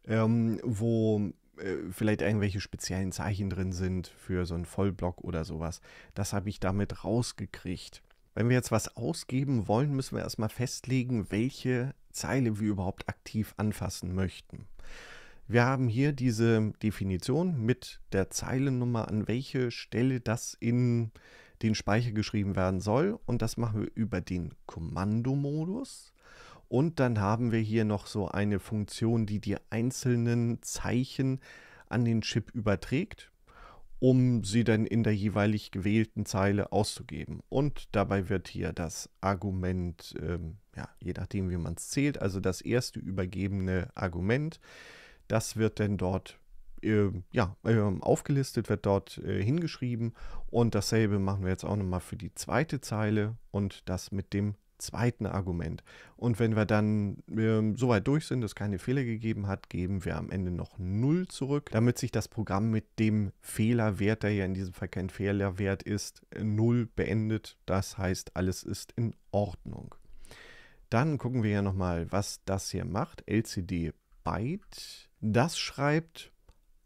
Speaker 1: ähm, wo äh, vielleicht irgendwelche speziellen Zeichen drin sind für so einen Vollblock oder sowas. Das habe ich damit rausgekriegt. Wenn wir jetzt was ausgeben wollen, müssen wir erstmal festlegen, welche Zeile wir überhaupt aktiv anfassen möchten. Wir haben hier diese Definition mit der Zeilennummer, an welche Stelle das in den Speicher geschrieben werden soll. Und das machen wir über den Kommandomodus. Und dann haben wir hier noch so eine Funktion, die die einzelnen Zeichen an den Chip überträgt, um sie dann in der jeweilig gewählten Zeile auszugeben. Und dabei wird hier das Argument, ähm, ja, je nachdem wie man es zählt, also das erste übergebene Argument, äh, das wird denn dort äh, ja, äh, aufgelistet, wird dort äh, hingeschrieben. Und dasselbe machen wir jetzt auch nochmal für die zweite Zeile und das mit dem zweiten Argument. Und wenn wir dann äh, soweit durch sind, dass keine Fehler gegeben hat, geben wir am Ende noch 0 zurück, damit sich das Programm mit dem Fehlerwert, der ja in diesem Fall kein Fehlerwert ist, 0 beendet. Das heißt, alles ist in Ordnung. Dann gucken wir ja nochmal, was das hier macht. LCD Byte das schreibt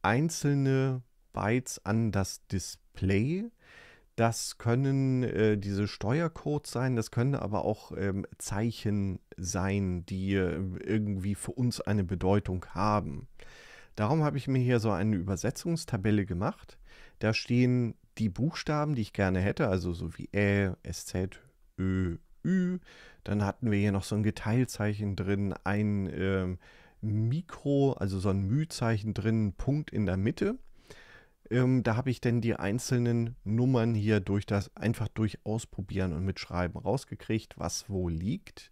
Speaker 1: einzelne Bytes an das Display. Das können äh, diese Steuercodes sein, das können aber auch ähm, Zeichen sein, die äh, irgendwie für uns eine Bedeutung haben. Darum habe ich mir hier so eine Übersetzungstabelle gemacht. Da stehen die Buchstaben, die ich gerne hätte, also so wie Ä, SZ, Ö, Ü. Dann hatten wir hier noch so ein Geteilzeichen drin, ein... Ähm, Mikro, also so ein Mühzeichen drin, Punkt in der Mitte. Ähm, da habe ich dann die einzelnen Nummern hier durch das einfach durch Ausprobieren und Mitschreiben rausgekriegt, was wo liegt.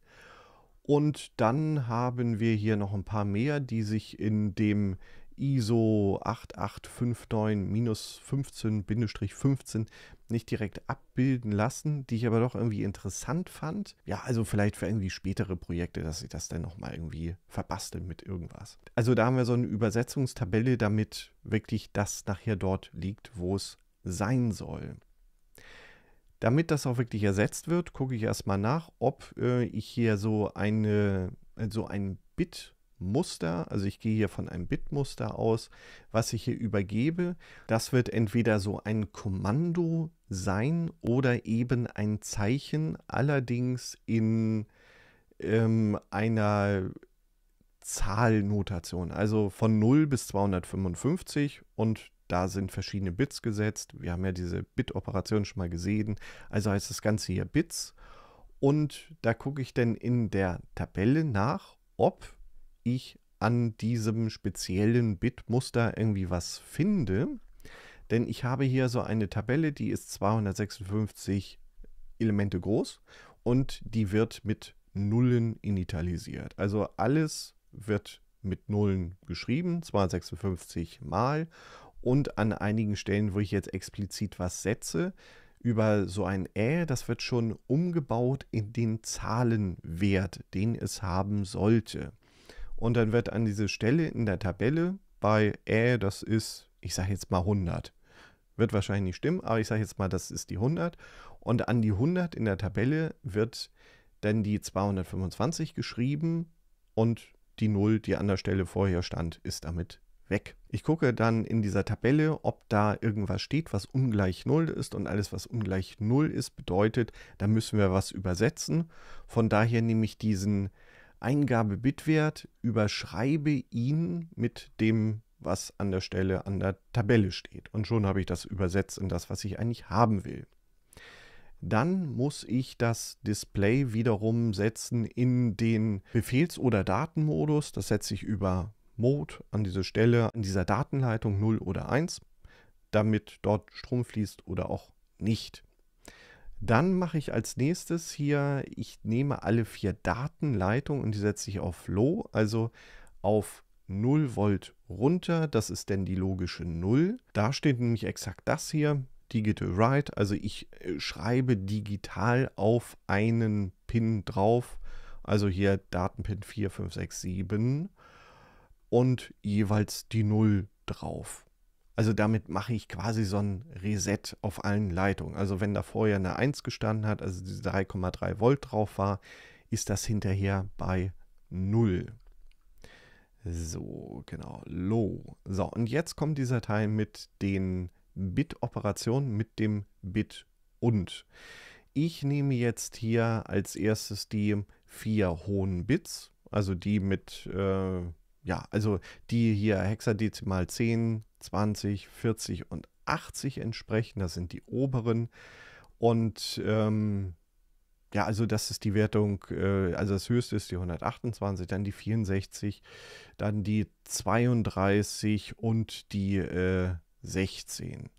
Speaker 1: Und dann haben wir hier noch ein paar mehr, die sich in dem ISO 8859-15-15 nicht direkt abbilden lassen, die ich aber doch irgendwie interessant fand. Ja, also vielleicht für irgendwie spätere Projekte, dass ich das dann nochmal irgendwie verbasteln mit irgendwas. Also da haben wir so eine Übersetzungstabelle, damit wirklich das nachher dort liegt, wo es sein soll. Damit das auch wirklich ersetzt wird, gucke ich erstmal nach, ob äh, ich hier so eine so ein Bit Muster, also ich gehe hier von einem Bitmuster aus, was ich hier übergebe. Das wird entweder so ein Kommando sein oder eben ein Zeichen, allerdings in ähm, einer Zahlnotation, also von 0 bis 255 und da sind verschiedene Bits gesetzt. Wir haben ja diese Bit-Operation schon mal gesehen, also heißt das Ganze hier Bits. Und da gucke ich dann in der Tabelle nach, ob ich an diesem speziellen Bitmuster irgendwie was finde. Denn ich habe hier so eine Tabelle, die ist 256 Elemente groß und die wird mit Nullen initialisiert. Also alles wird mit Nullen geschrieben, 256 Mal. Und an einigen Stellen, wo ich jetzt explizit was setze, über so ein Ä, das wird schon umgebaut in den Zahlenwert, den es haben sollte. Und dann wird an diese Stelle in der Tabelle bei Ä, das ist, ich sage jetzt mal 100. Wird wahrscheinlich nicht stimmen, aber ich sage jetzt mal, das ist die 100. Und an die 100 in der Tabelle wird dann die 225 geschrieben und die 0, die an der Stelle vorher stand, ist damit weg. Ich gucke dann in dieser Tabelle, ob da irgendwas steht, was ungleich 0 ist und alles, was ungleich 0 ist, bedeutet, da müssen wir was übersetzen. Von daher nehme ich diesen Eingabebitwert überschreibe ihn mit dem, was an der Stelle an der Tabelle steht. Und schon habe ich das übersetzt in das, was ich eigentlich haben will. Dann muss ich das Display wiederum setzen in den Befehls- oder Datenmodus. Das setze ich über Mode an diese Stelle, an dieser Datenleitung 0 oder 1, damit dort Strom fließt oder auch nicht. Dann mache ich als nächstes hier, ich nehme alle vier Datenleitungen und die setze ich auf Low, also auf 0 Volt runter. Das ist denn die logische 0. Da steht nämlich exakt das hier, Digital Write. Also ich äh, schreibe digital auf einen Pin drauf. Also hier Datenpin 4, 5, 6, 7 und jeweils die 0 drauf. Also damit mache ich quasi so ein Reset auf allen Leitungen. Also wenn da vorher eine 1 gestanden hat, also diese 3,3 Volt drauf war, ist das hinterher bei 0. So, genau, low. So, und jetzt kommt dieser Teil mit den Bit-Operationen, mit dem Bit und. Ich nehme jetzt hier als erstes die vier hohen Bits, also die mit, äh, ja, also die hier hexadezimal 10, 20, 40 und 80 entsprechen. Das sind die oberen. Und ähm, ja, also das ist die Wertung, äh, also das höchste ist die 128, dann die 64, dann die 32 und die äh, 16.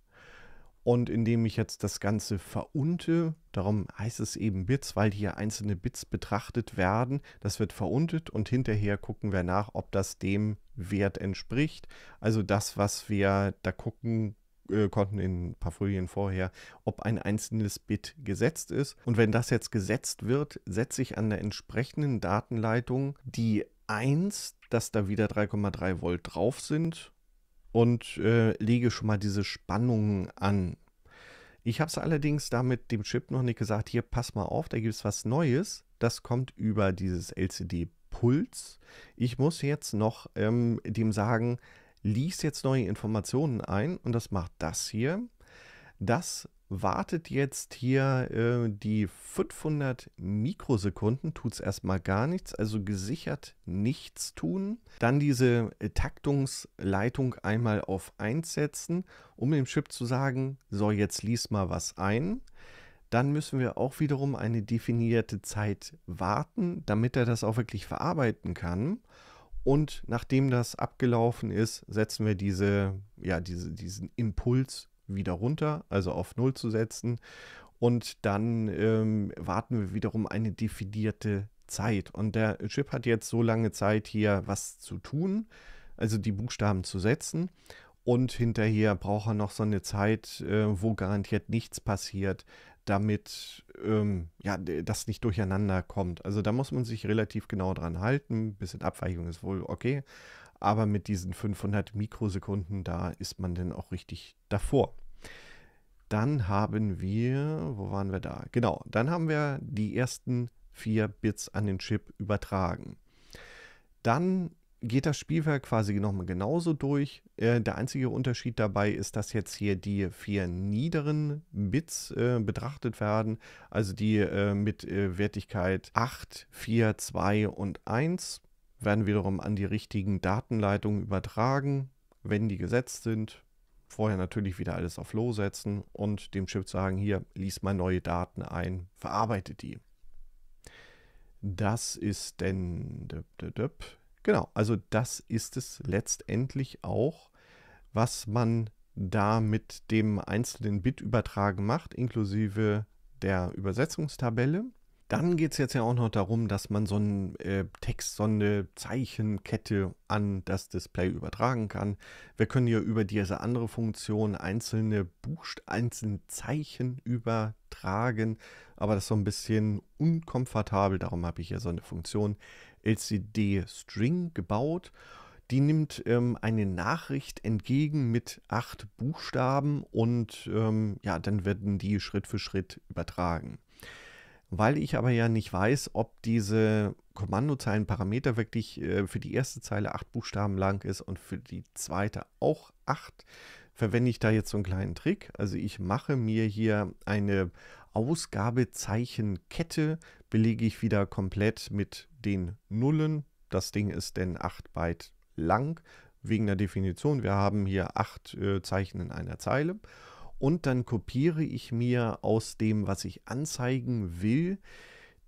Speaker 1: Und indem ich jetzt das Ganze verunte, darum heißt es eben Bits, weil hier einzelne Bits betrachtet werden, das wird veruntet und hinterher gucken wir nach, ob das dem Wert entspricht. Also das, was wir da gucken äh, konnten in ein paar Folien vorher, ob ein einzelnes Bit gesetzt ist. Und wenn das jetzt gesetzt wird, setze ich an der entsprechenden Datenleitung die 1, dass da wieder 3,3 Volt drauf sind und äh, lege schon mal diese Spannungen an. Ich habe es allerdings damit dem Chip noch nicht gesagt, hier pass mal auf, da gibt es was Neues. Das kommt über dieses LCD-Puls. Ich muss jetzt noch ähm, dem sagen, lies jetzt neue Informationen ein und das macht das hier. Das wartet jetzt hier äh, die 500 Mikrosekunden, tut es erstmal gar nichts, also gesichert nichts tun. Dann diese äh, Taktungsleitung einmal auf 1 setzen, um dem Chip zu sagen, so jetzt lies mal was ein. Dann müssen wir auch wiederum eine definierte Zeit warten, damit er das auch wirklich verarbeiten kann. Und nachdem das abgelaufen ist, setzen wir diese, ja, diese, diesen Impuls wieder runter, also auf 0 zu setzen. Und dann ähm, warten wir wiederum eine definierte Zeit. Und der Chip hat jetzt so lange Zeit, hier was zu tun, also die Buchstaben zu setzen. Und hinterher braucht er noch so eine Zeit, äh, wo garantiert nichts passiert, damit ähm, ja, das nicht durcheinander kommt. Also da muss man sich relativ genau dran halten. Ein bisschen Abweichung ist wohl okay. Aber mit diesen 500 Mikrosekunden, da ist man dann auch richtig davor. Dann haben wir, wo waren wir da? Genau, dann haben wir die ersten vier Bits an den Chip übertragen. Dann geht das Spielwerk quasi nochmal genauso durch. Äh, der einzige Unterschied dabei ist, dass jetzt hier die vier niederen Bits äh, betrachtet werden, also die äh, mit äh, Wertigkeit 8, 4, 2 und 1 werden wiederum an die richtigen Datenleitungen übertragen, wenn die gesetzt sind. Vorher natürlich wieder alles auf Low setzen und dem Chip sagen, hier, lies mal neue Daten ein, verarbeitet die. Das ist denn... Genau, also das ist es letztendlich auch, was man da mit dem einzelnen Bit übertragen macht, inklusive der Übersetzungstabelle. Dann geht es jetzt ja auch noch darum, dass man so einen äh, Text, so eine Zeichenkette an das Display übertragen kann. Wir können ja über diese andere Funktion einzelne Buchstaben, einzelne Zeichen übertragen, aber das ist so ein bisschen unkomfortabel. Darum habe ich ja so eine Funktion LCD String gebaut. Die nimmt ähm, eine Nachricht entgegen mit acht Buchstaben und ähm, ja, dann werden die Schritt für Schritt übertragen weil ich aber ja nicht weiß, ob diese Kommandozeilenparameter wirklich äh, für die erste Zeile acht Buchstaben lang ist und für die zweite auch acht, verwende ich da jetzt so einen kleinen Trick. Also ich mache mir hier eine Ausgabezeichenkette, belege ich wieder komplett mit den Nullen. Das Ding ist denn 8 Byte lang, wegen der Definition. Wir haben hier acht äh, Zeichen in einer Zeile und dann kopiere ich mir aus dem, was ich anzeigen will,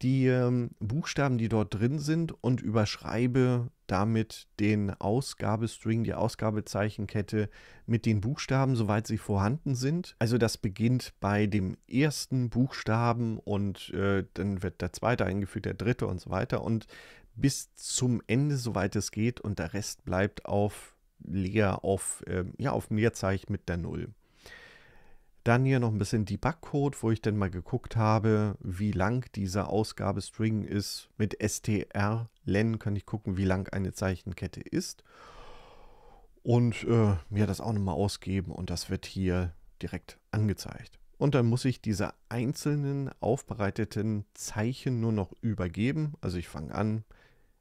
Speaker 1: die ähm, Buchstaben, die dort drin sind und überschreibe damit den Ausgabestring, die Ausgabezeichenkette mit den Buchstaben, soweit sie vorhanden sind. Also das beginnt bei dem ersten Buchstaben und äh, dann wird der zweite eingefügt, der dritte und so weiter und bis zum Ende, soweit es geht und der Rest bleibt auf leer, auf, äh, ja, auf Leerzeichen mit der Null. Dann hier noch ein bisschen Debug-Code, wo ich dann mal geguckt habe, wie lang dieser Ausgabestring ist. Mit strlen kann ich gucken, wie lang eine Zeichenkette ist. Und äh, mir das auch nochmal ausgeben und das wird hier direkt angezeigt. Und dann muss ich diese einzelnen aufbereiteten Zeichen nur noch übergeben. Also ich fange an,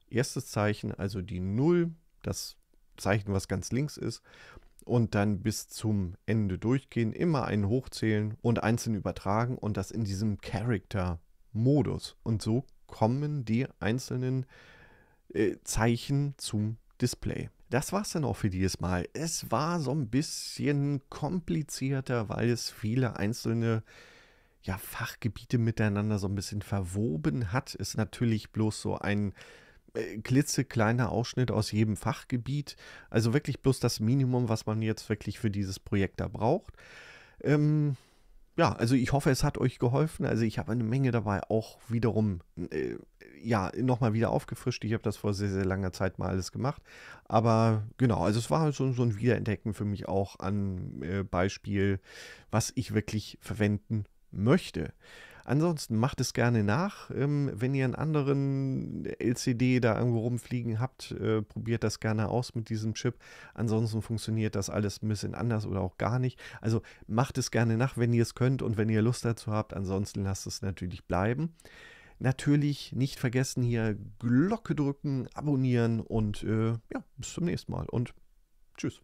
Speaker 1: erstes Zeichen, also die 0, das Zeichen, was ganz links ist und dann bis zum Ende durchgehen, immer einen hochzählen und einzeln übertragen und das in diesem Character-Modus. Und so kommen die einzelnen äh, Zeichen zum Display. Das war es dann auch für dieses Mal. Es war so ein bisschen komplizierter, weil es viele einzelne ja, Fachgebiete miteinander so ein bisschen verwoben hat. Ist natürlich bloß so ein äh, klitzekleiner Ausschnitt aus jedem Fachgebiet. Also wirklich bloß das Minimum, was man jetzt wirklich für dieses Projekt da braucht. Ähm, ja, also ich hoffe, es hat euch geholfen. Also ich habe eine Menge dabei auch wiederum, äh, ja, nochmal wieder aufgefrischt. Ich habe das vor sehr, sehr langer Zeit mal alles gemacht. Aber genau, also es war halt so, so ein Wiederentdecken für mich auch an äh, Beispiel, was ich wirklich verwenden möchte. Ansonsten macht es gerne nach. Ähm, wenn ihr einen anderen LCD da irgendwo rumfliegen habt, äh, probiert das gerne aus mit diesem Chip. Ansonsten funktioniert das alles ein bisschen anders oder auch gar nicht. Also macht es gerne nach, wenn ihr es könnt und wenn ihr Lust dazu habt. Ansonsten lasst es natürlich bleiben. Natürlich nicht vergessen hier Glocke drücken, abonnieren und äh, ja, bis zum nächsten Mal und tschüss.